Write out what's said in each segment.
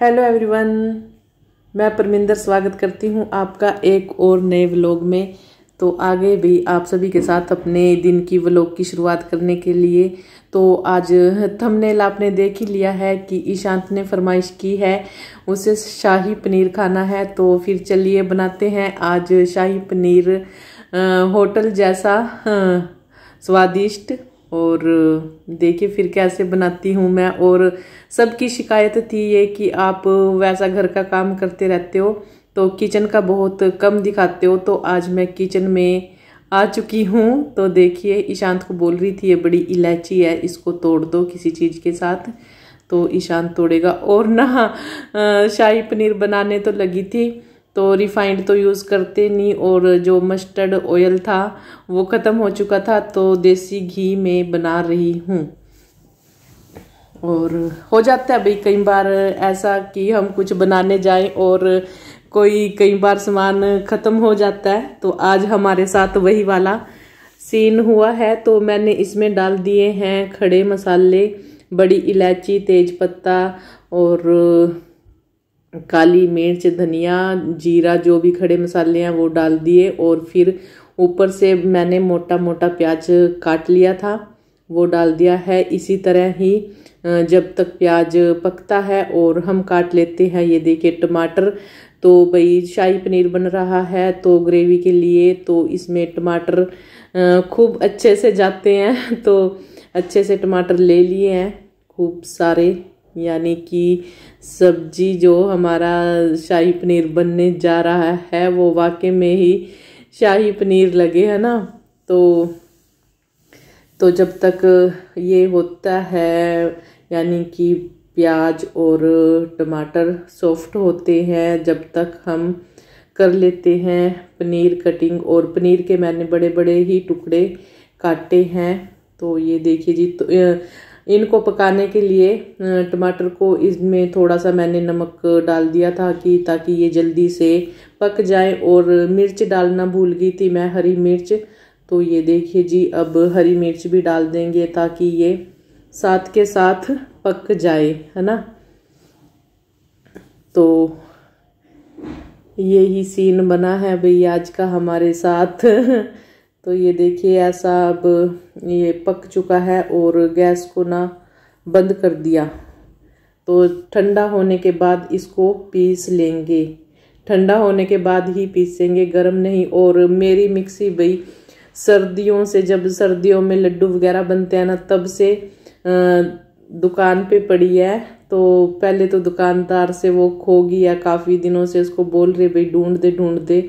hello everyone मैं परमिंदर स्वागत करती हूँ आपका एक और नए व्लॉग में तो आगे भी आप सभी के साथ अपने दिन की व्लॉग की शुरुआत करने के लिए तो आज थंबनेल आपने देख ही लिया है कि ईशांत ने फरमाइश की है उसे शाही पनीर खाना है तो फिर चलिए बनाते हैं आज शाही पनीर होटल जैसा स्वादिष्ट और देखिए फिर कैसे बनाती हूँ मैं और सबकी शिकायत थी ये कि आप वैसा घर का काम करते रहते हो तो किचन का बहुत कम दिखाते हो तो आज मैं किचन में आ चुकी हूँ तो देखिए ईशांत को बोल रही थी ये बड़ी इलायची है इसको तोड़ दो किसी चीज़ के साथ तो ईशांत तोड़ेगा और ना शाही पनीर बनाने तो लगी थी तो रिफाइंड तो यूज़ करते नहीं और जो मस्टर्ड ऑयल था वो ख़त्म हो चुका था तो देसी घी में बना रही हूँ और हो जाता है भाई कई बार ऐसा कि हम कुछ बनाने जाएं और कोई कई बार सामान ख़त्म हो जाता है तो आज हमारे साथ वही वाला सीन हुआ है तो मैंने इसमें डाल दिए हैं खड़े मसाले बड़ी इलायची तेज पत्ता और काली मिर्च धनिया जीरा जो भी खड़े मसाले हैं वो डाल दिए और फिर ऊपर से मैंने मोटा मोटा प्याज काट लिया था वो डाल दिया है इसी तरह ही जब तक प्याज पकता है और हम काट लेते हैं ये देखिए टमाटर तो भाई शाही पनीर बन रहा है तो ग्रेवी के लिए तो इसमें टमाटर खूब अच्छे से जाते हैं तो अच्छे से टमाटर ले लिए हैं खूब सारे यानी कि सब्जी जो हमारा शाही पनीर बनने जा रहा है वो वाकई में ही शाही पनीर लगे है ना तो तो जब तक ये होता है यानी कि प्याज और टमाटर सॉफ्ट होते हैं जब तक हम कर लेते हैं पनीर कटिंग और पनीर के मैंने बड़े बड़े ही टुकड़े काटे हैं तो ये देखिए जी तो इनको पकाने के लिए टमाटर को इसमें थोड़ा सा मैंने नमक डाल दिया था कि ताकि ये जल्दी से पक जाए और मिर्च डालना भूल गई थी मैं हरी मिर्च तो ये देखिए जी अब हरी मिर्च भी डाल देंगे ताकि ये साथ के साथ पक जाए है ना तो यही सीन बना है भाई आज का हमारे साथ तो ये देखिए ऐसा अब ये पक चुका है और गैस को ना बंद कर दिया तो ठंडा होने के बाद इसको पीस लेंगे ठंडा होने के बाद ही पीसेंगे गर्म नहीं और मेरी मिक्सी भाई सर्दियों से जब सर्दियों में लड्डू वगैरह बनते हैं ना तब से दुकान पे पड़ी है तो पहले तो दुकानदार से वो खो गया काफ़ी दिनों से उसको बोल रहे भाई ढूंढ दे ढूंढ दे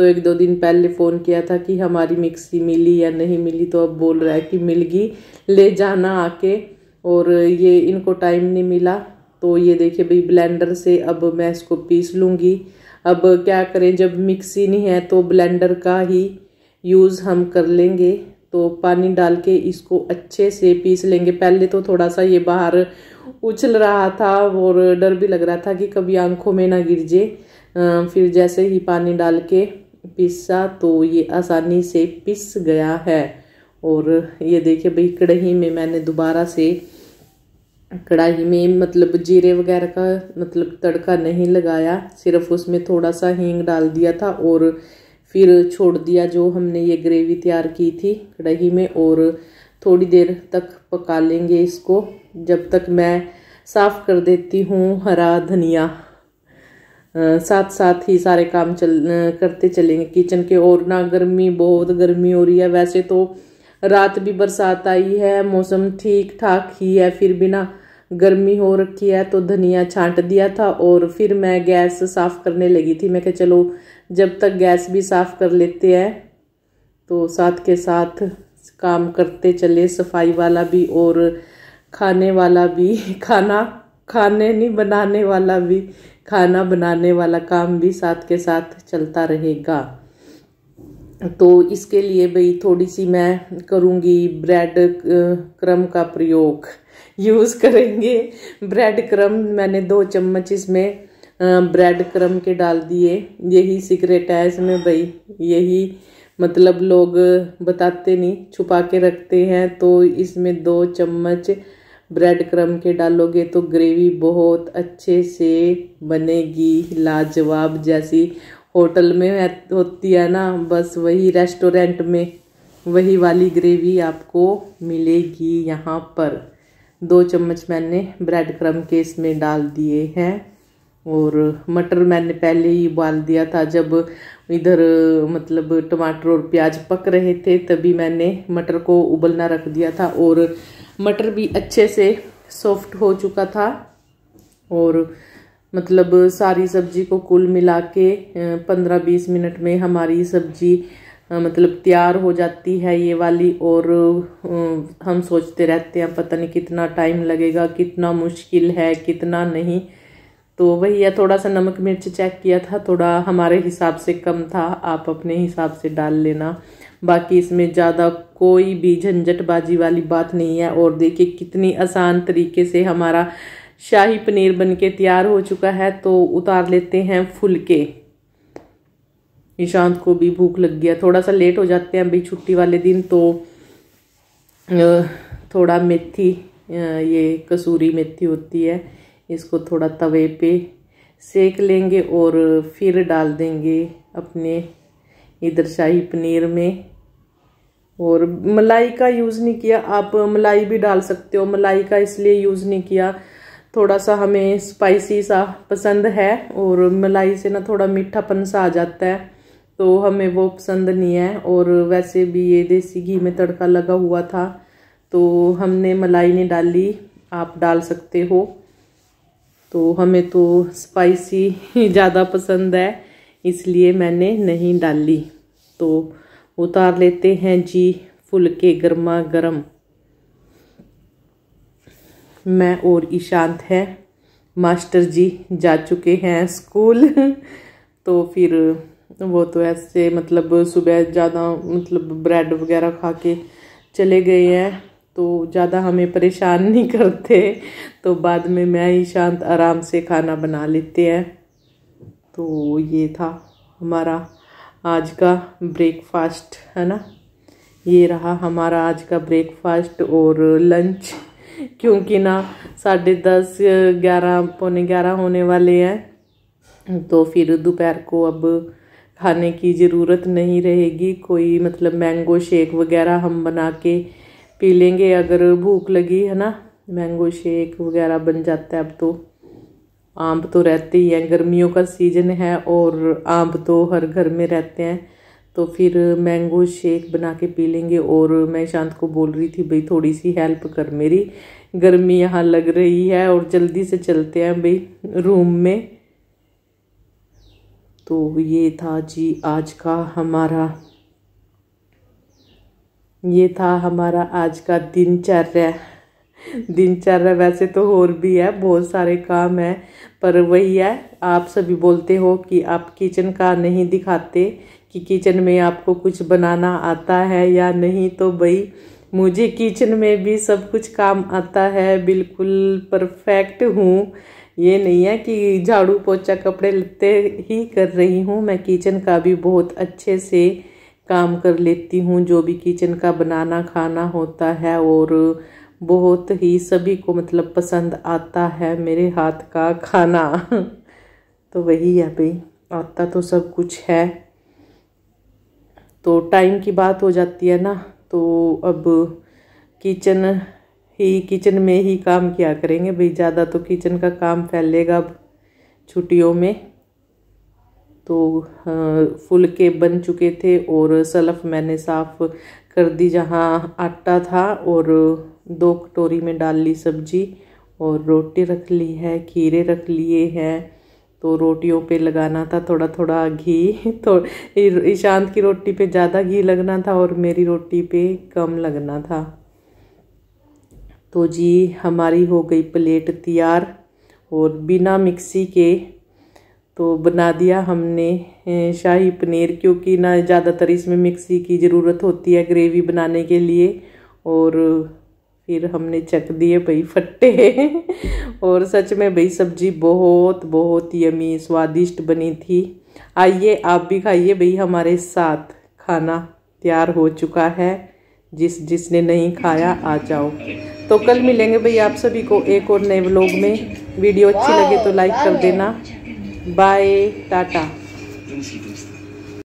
तो एक दो दिन पहले फ़ोन किया था कि हमारी मिक्सी मिली या नहीं मिली तो अब बोल रहा है कि मिल गई ले जाना आके और ये इनको टाइम नहीं मिला तो ये देखिए भाई ब्लेंडर से अब मैं इसको पीस लूँगी अब क्या करें जब मिक्सी नहीं है तो ब्लेंडर का ही यूज़ हम कर लेंगे तो पानी डाल के इसको अच्छे से पीस लेंगे पहले तो थोड़ा सा ये बाहर उछल रहा था और डर भी लग रहा था कि कभी आंखों में ना गिर जाए फिर जैसे ही पानी डाल के पिसा तो ये आसानी से पिस गया है और ये देखिए भाई कढ़ाई में मैंने दोबारा से कढ़ाई में मतलब जीरे वगैरह का मतलब तड़का नहीं लगाया सिर्फ उसमें थोड़ा सा हींग डाल दिया था और फिर छोड़ दिया जो हमने ये ग्रेवी तैयार की थी कढ़ाई में और थोड़ी देर तक पका लेंगे इसको जब तक मैं साफ़ कर देती हूँ हरा धनिया साथ साथ ही सारे काम चल करते चलेंगे किचन के और ना गर्मी बहुत गर्मी हो रही है वैसे तो रात भी बरसात आई है मौसम ठीक ठाक ही है फिर भी ना गर्मी हो रखी है तो धनिया छांट दिया था और फिर मैं गैस साफ़ करने लगी थी मैं कह चलो जब तक गैस भी साफ़ कर लेते हैं तो साथ के साथ काम करते चले सफाई वाला भी और खाने वाला भी खाना खाने नहीं बनाने वाला भी खाना बनाने वाला काम भी साथ के साथ चलता रहेगा तो इसके लिए भाई थोड़ी सी मैं करूँगी ब्रेड क्रम का प्रयोग यूज़ करेंगे ब्रेड क्रम मैंने दो चम्मच इसमें ब्रेड क्रम के डाल दिए यही सीक्रेट है इसमें भाई यही मतलब लोग बताते नहीं छुपा के रखते हैं तो इसमें दो चम्मच ब्रेड क्रम के डालोगे तो ग्रेवी बहुत अच्छे से बनेगी लाजवाब जैसी होटल में होती है ना बस वही रेस्टोरेंट में वही वाली ग्रेवी आपको मिलेगी यहाँ पर दो चम्मच मैंने ब्रेड क्रम के इसमें डाल दिए हैं और मटर मैंने पहले ही उबाल दिया था जब इधर मतलब टमाटर और प्याज पक रहे थे तभी मैंने मटर को उबलना रख दिया था और मटर भी अच्छे से सॉफ्ट हो चुका था और मतलब सारी सब्जी को कुल मिला के पंद्रह बीस मिनट में हमारी सब्जी मतलब तैयार हो जाती है ये वाली और हम सोचते रहते हैं पता नहीं कितना टाइम लगेगा कितना मुश्किल है कितना नहीं तो वही है थोड़ा सा नमक मिर्च चेक किया था थोड़ा हमारे हिसाब से कम था आप अपने हिसाब से डाल लेना बाकी इसमें ज़्यादा कोई भी झंझटबाजी वाली बात नहीं है और देखिए कितनी आसान तरीके से हमारा शाही पनीर बनके तैयार हो चुका है तो उतार लेते हैं फुलके निशांत को भी भूख लग गया थोड़ा सा लेट हो जाते हैं अभी छुट्टी वाले दिन तो थोड़ा मेथी ये कसूरी मेथी होती है इसको थोड़ा तवे पे सेक लेंगे और फिर डाल देंगे अपने इधर शाही पनीर में और मलाई का यूज़ नहीं किया आप मलाई भी डाल सकते हो मलाई का इसलिए यूज़ नहीं किया थोड़ा सा हमें स्पाइसी सा पसंद है और मलाई से ना थोड़ा मीठापन सा आ जाता है तो हमें वो पसंद नहीं है और वैसे भी ये देसी घी में तड़का लगा हुआ था तो हमने मलाई नहीं डाली आप डाल सकते हो तो हमें तो स्पाइसी ज़्यादा पसंद है इसलिए मैंने नहीं डाली तो उतार लेते हैं जी फुलके गर्मा गर्म मैं और ईशांत है मास्टर जी जा चुके हैं स्कूल तो फिर वो तो ऐसे मतलब सुबह ज़्यादा मतलब ब्रेड वगैरह खा के चले गए हैं तो ज़्यादा हमें परेशान नहीं करते तो बाद में मैं ईशांत आराम से खाना बना लेते हैं तो ये था हमारा आज का ब्रेकफास्ट है ना ये रहा हमारा आज का ब्रेकफास्ट और लंच क्योंकि ना साढ़े दस ग्यारह पौने ग्यारह होने वाले हैं तो फिर दोपहर को अब खाने की ज़रूरत नहीं रहेगी कोई मतलब मैंगो शेक वगैरह हम बना के पी लेंगे अगर भूख लगी है ना मैंगो शेक वगैरह बन जाता है अब तो आम तो रहते ही हैं गर्मियों का सीज़न है और आम तो हर घर में रहते हैं तो फिर मैंगो शेक बना के पी लेंगे और मैं शांत को बोल रही थी भाई थोड़ी सी हेल्प कर मेरी गर्मी यहाँ लग रही है और जल्दी से चलते हैं भाई रूम में तो ये था जी आज का हमारा ये था हमारा आज का दिनचर्या दिनचर्या वैसे तो और भी है बहुत सारे काम है पर वही है आप सभी बोलते हो कि आप किचन का नहीं दिखाते कि किचन में आपको कुछ बनाना आता है या नहीं तो भाई मुझे किचन में भी सब कुछ काम आता है बिल्कुल परफेक्ट हूँ ये नहीं है कि झाड़ू पोछा कपड़े लेते ही कर रही हूँ मैं किचन का भी बहुत अच्छे से काम कर लेती हूँ जो भी किचन का बनाना खाना होता है और बहुत ही सभी को मतलब पसंद आता है मेरे हाथ का खाना तो वही है भाई आता तो सब कुछ है तो टाइम की बात हो जाती है ना तो अब किचन ही किचन में ही काम किया करेंगे भाई ज़्यादा तो किचन का काम फैलेगा अब छुट्टियों में तो हाँ, फुल के बन चुके थे और सलफ मैंने साफ़ कर दी जहाँ आटा था और दो कटोरी में डाल ली सब्जी और रोटी रख ली है खीरे रख लिए हैं तो रोटियों पे लगाना था थोड़ा थोड़ा घी तो ईशांत की रोटी पे ज़्यादा घी लगना था और मेरी रोटी पे कम लगना था तो जी हमारी हो गई प्लेट तैयार और बिना मिक्सी के तो बना दिया हमने शाही पनीर क्योंकि ना ज़्यादातर इसमें मिक्सी की ज़रूरत होती है ग्रेवी बनाने के लिए और फिर हमने चक दिए भाई फट्टे और सच में भाई सब्जी बहुत बहुत यमी स्वादिष्ट बनी थी आइए आप भी खाइए भाई हमारे साथ खाना तैयार हो चुका है जिस जिसने नहीं खाया आ जाओ तो कल मिलेंगे भाई आप सभी को एक और नए व्लॉग में वीडियो अच्छी लगे तो लाइक कर देना बाय टाटा